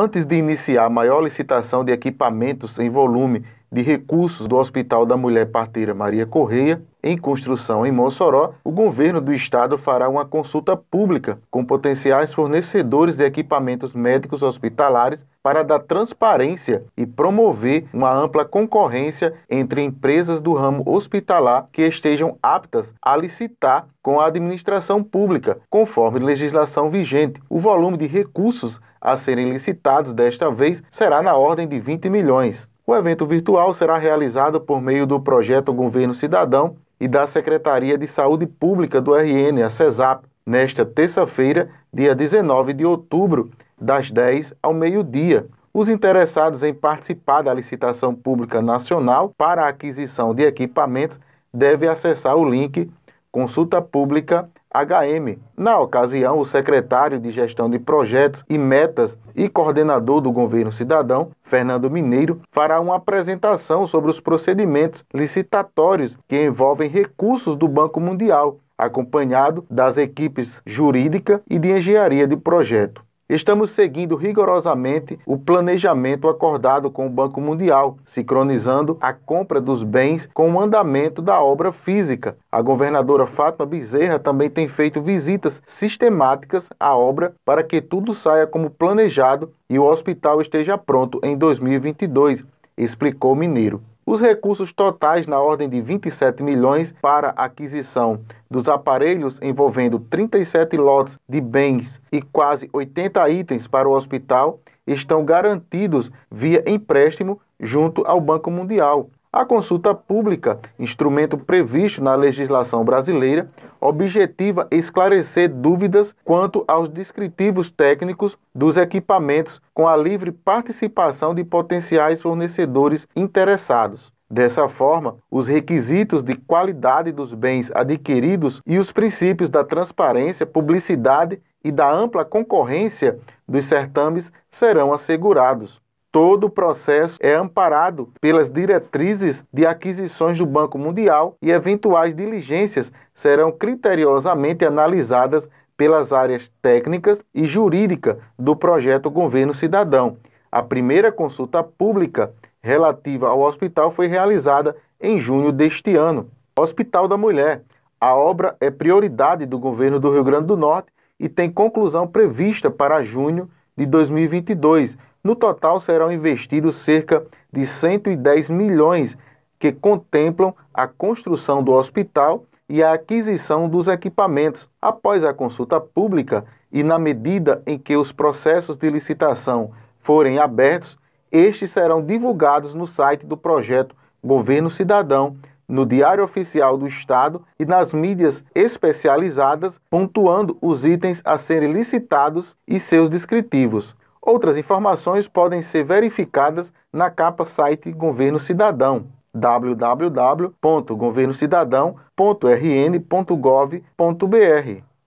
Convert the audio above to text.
Antes de iniciar a maior licitação de equipamentos em volume de recursos do Hospital da Mulher Parteira Maria Correia, em construção em Mossoró, o governo do estado fará uma consulta pública com potenciais fornecedores de equipamentos médicos hospitalares para dar transparência e promover uma ampla concorrência entre empresas do ramo hospitalar que estejam aptas a licitar com a administração pública, conforme legislação vigente. O volume de recursos a serem licitados desta vez será na ordem de 20 milhões. O evento virtual será realizado por meio do projeto Governo Cidadão e da Secretaria de Saúde Pública do RN, a CESAP, nesta terça-feira, dia 19 de outubro, das 10 ao meio-dia. Os interessados em participar da licitação pública nacional para a aquisição de equipamentos devem acessar o link Consulta Pública HM. Na ocasião, o secretário de Gestão de Projetos e Metas e coordenador do Governo Cidadão, Fernando Mineiro, fará uma apresentação sobre os procedimentos licitatórios que envolvem recursos do Banco Mundial, acompanhado das equipes jurídica e de engenharia de projeto. Estamos seguindo rigorosamente o planejamento acordado com o Banco Mundial, sincronizando a compra dos bens com o andamento da obra física. A governadora Fátima Bezerra também tem feito visitas sistemáticas à obra para que tudo saia como planejado e o hospital esteja pronto em 2022, explicou Mineiro. Os recursos totais, na ordem de 27 milhões, para aquisição dos aparelhos, envolvendo 37 lotes de bens e quase 80 itens para o hospital, estão garantidos via empréstimo junto ao Banco Mundial, a consulta pública, instrumento previsto na legislação brasileira, objetiva esclarecer dúvidas quanto aos descritivos técnicos dos equipamentos com a livre participação de potenciais fornecedores interessados. Dessa forma, os requisitos de qualidade dos bens adquiridos e os princípios da transparência, publicidade e da ampla concorrência dos certames serão assegurados todo o processo é amparado pelas diretrizes de aquisições do Banco Mundial e eventuais diligências serão criteriosamente analisadas pelas áreas técnicas e jurídica do projeto Governo Cidadão. A primeira consulta pública relativa ao hospital foi realizada em junho deste ano. Hospital da Mulher. A obra é prioridade do governo do Rio Grande do Norte e tem conclusão prevista para junho de 2022. No total serão investidos cerca de 110 milhões que contemplam a construção do hospital e a aquisição dos equipamentos. Após a consulta pública e na medida em que os processos de licitação forem abertos, estes serão divulgados no site do projeto Governo Cidadão no Diário Oficial do Estado e nas mídias especializadas, pontuando os itens a serem licitados e seus descritivos. Outras informações podem ser verificadas na capa site Governo Cidadão www.governocidadão.rn.gov.br